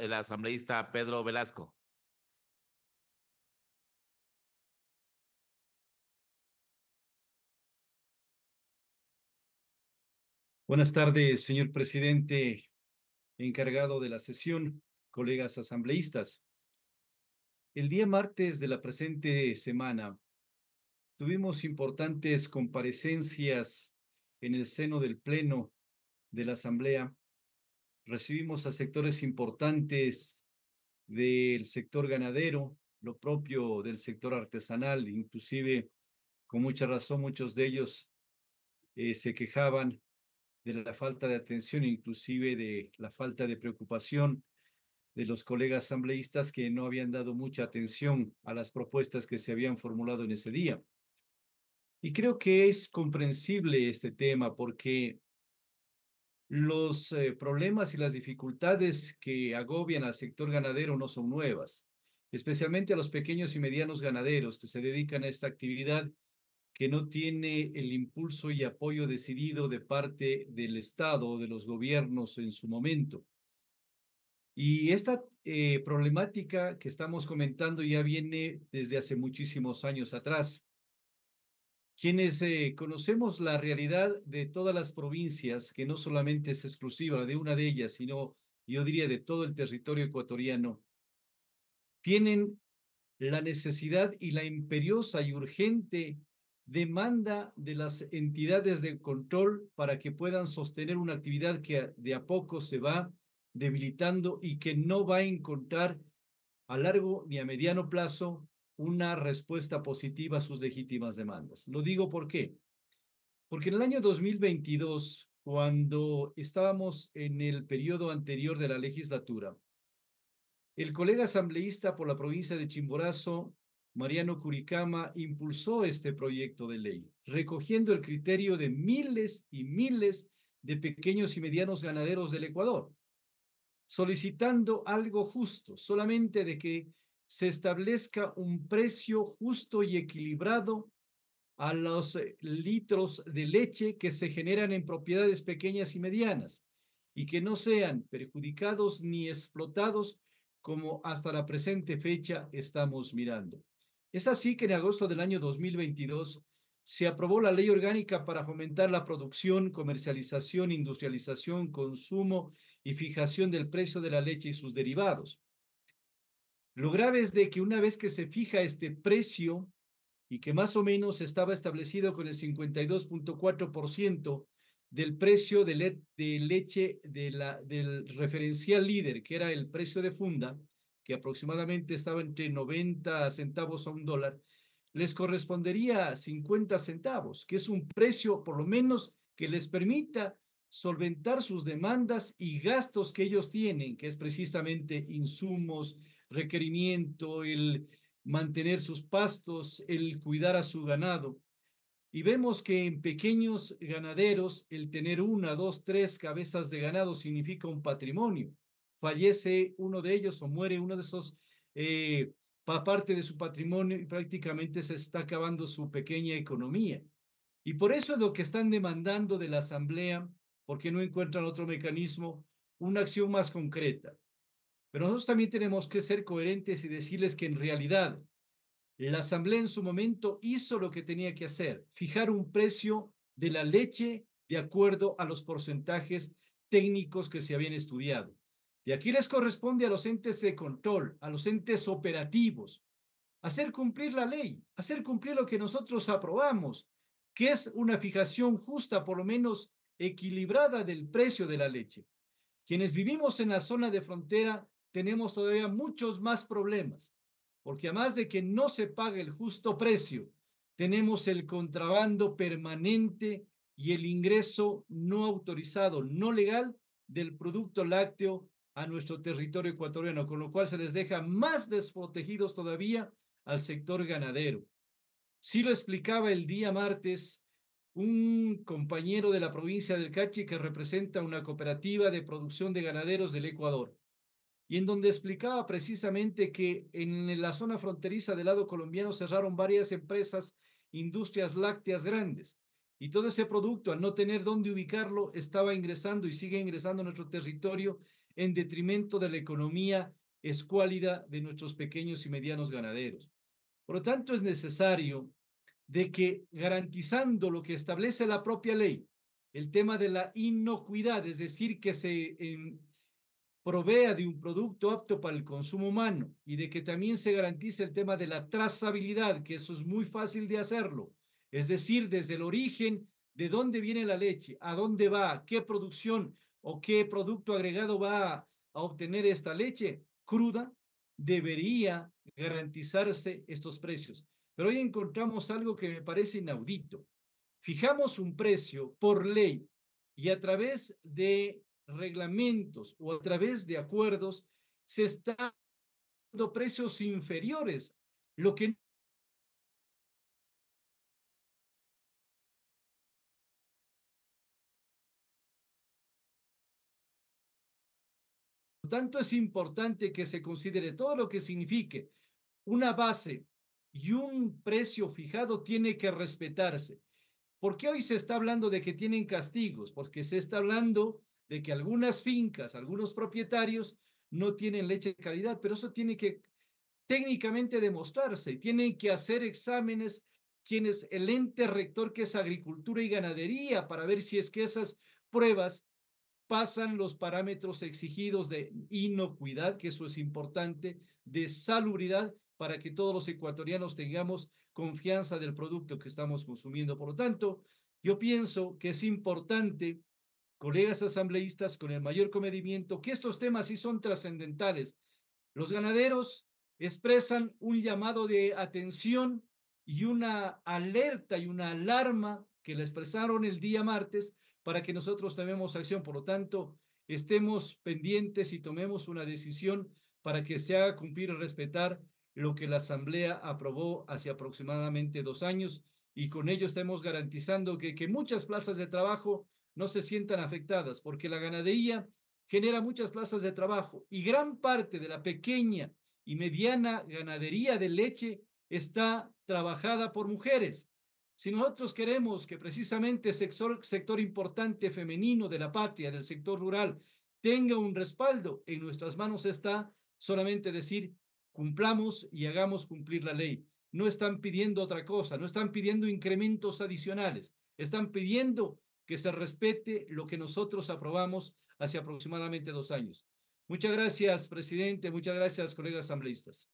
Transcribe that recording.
el asambleísta Pedro Velasco. Buenas tardes, señor presidente, encargado de la sesión, colegas asambleístas. El día martes de la presente semana tuvimos importantes comparecencias en el seno del Pleno de la Asamblea recibimos a sectores importantes del sector ganadero, lo propio del sector artesanal, inclusive con mucha razón muchos de ellos eh, se quejaban de la falta de atención, inclusive de la falta de preocupación de los colegas asambleístas que no habían dado mucha atención a las propuestas que se habían formulado en ese día. Y creo que es comprensible este tema porque los eh, problemas y las dificultades que agobian al sector ganadero no son nuevas, especialmente a los pequeños y medianos ganaderos que se dedican a esta actividad que no tiene el impulso y apoyo decidido de parte del Estado o de los gobiernos en su momento. Y esta eh, problemática que estamos comentando ya viene desde hace muchísimos años atrás. Quienes eh, conocemos la realidad de todas las provincias, que no solamente es exclusiva de una de ellas, sino yo diría de todo el territorio ecuatoriano, tienen la necesidad y la imperiosa y urgente demanda de las entidades de control para que puedan sostener una actividad que de a poco se va debilitando y que no va a encontrar a largo ni a mediano plazo una respuesta positiva a sus legítimas demandas. Lo digo por qué. Porque en el año 2022, cuando estábamos en el periodo anterior de la legislatura, el colega asambleísta por la provincia de Chimborazo, Mariano Curicama, impulsó este proyecto de ley, recogiendo el criterio de miles y miles de pequeños y medianos ganaderos del Ecuador, solicitando algo justo, solamente de que se establezca un precio justo y equilibrado a los eh, litros de leche que se generan en propiedades pequeñas y medianas y que no sean perjudicados ni explotados como hasta la presente fecha estamos mirando. Es así que en agosto del año 2022 se aprobó la ley orgánica para fomentar la producción, comercialización, industrialización, consumo y fijación del precio de la leche y sus derivados. Lo grave es de que una vez que se fija este precio y que más o menos estaba establecido con el 52.4% del precio de, leche de la, del referencial líder, que era el precio de funda, que aproximadamente estaba entre 90 centavos a un dólar, les correspondería 50 centavos, que es un precio por lo menos que les permita solventar sus demandas y gastos que ellos tienen, que es precisamente insumos, requerimiento, el mantener sus pastos, el cuidar a su ganado. Y vemos que en pequeños ganaderos el tener una, dos, tres cabezas de ganado significa un patrimonio. Fallece uno de ellos o muere uno de esos, eh, parte de su patrimonio y prácticamente se está acabando su pequeña economía. Y por eso es lo que están demandando de la Asamblea, porque no encuentran otro mecanismo, una acción más concreta. Pero nosotros también tenemos que ser coherentes y decirles que en realidad la asamblea en su momento hizo lo que tenía que hacer, fijar un precio de la leche de acuerdo a los porcentajes técnicos que se habían estudiado. Y aquí les corresponde a los entes de control, a los entes operativos, hacer cumplir la ley, hacer cumplir lo que nosotros aprobamos, que es una fijación justa, por lo menos equilibrada del precio de la leche. Quienes vivimos en la zona de frontera tenemos todavía muchos más problemas, porque además de que no se paga el justo precio, tenemos el contrabando permanente y el ingreso no autorizado, no legal del producto lácteo a nuestro territorio ecuatoriano, con lo cual se les deja más desprotegidos todavía al sector ganadero. Sí lo explicaba el día martes un compañero de la provincia del Cachi que representa una cooperativa de producción de ganaderos del Ecuador y en donde explicaba precisamente que en la zona fronteriza del lado colombiano cerraron varias empresas, industrias lácteas grandes, y todo ese producto, al no tener dónde ubicarlo, estaba ingresando y sigue ingresando a nuestro territorio en detrimento de la economía escuálida de nuestros pequeños y medianos ganaderos. Por lo tanto, es necesario de que garantizando lo que establece la propia ley, el tema de la inocuidad, es decir, que se provea de un producto apto para el consumo humano y de que también se garantice el tema de la trazabilidad, que eso es muy fácil de hacerlo. Es decir, desde el origen, de dónde viene la leche, a dónde va, qué producción o qué producto agregado va a obtener esta leche cruda, debería garantizarse estos precios. Pero hoy encontramos algo que me parece inaudito. Fijamos un precio por ley y a través de reglamentos o a través de acuerdos se están dando precios inferiores, lo que tanto, es importante que se considere todo lo que signifique una base y un precio fijado tiene que respetarse. porque hoy se está hablando de que tienen castigos? Porque se está hablando de que algunas fincas, algunos propietarios no tienen leche de calidad, pero eso tiene que técnicamente demostrarse, tienen que hacer exámenes quienes el ente rector que es agricultura y ganadería para ver si es que esas pruebas pasan los parámetros exigidos de inocuidad, que eso es importante, de salubridad, para que todos los ecuatorianos tengamos confianza del producto que estamos consumiendo. Por lo tanto, yo pienso que es importante colegas asambleístas, con el mayor comedimiento, que estos temas sí son trascendentales. Los ganaderos expresan un llamado de atención y una alerta y una alarma que la expresaron el día martes para que nosotros tomemos acción. Por lo tanto, estemos pendientes y tomemos una decisión para que se haga cumplir y respetar lo que la Asamblea aprobó hace aproximadamente dos años y con ello estemos garantizando que, que muchas plazas de trabajo no se sientan afectadas, porque la ganadería genera muchas plazas de trabajo y gran parte de la pequeña y mediana ganadería de leche está trabajada por mujeres. Si nosotros queremos que precisamente sector, sector importante femenino de la patria, del sector rural, tenga un respaldo, en nuestras manos está solamente decir, cumplamos y hagamos cumplir la ley. No están pidiendo otra cosa, no están pidiendo incrementos adicionales, están pidiendo que se respete lo que nosotros aprobamos hace aproximadamente dos años. Muchas gracias, presidente. Muchas gracias, colegas asambleístas.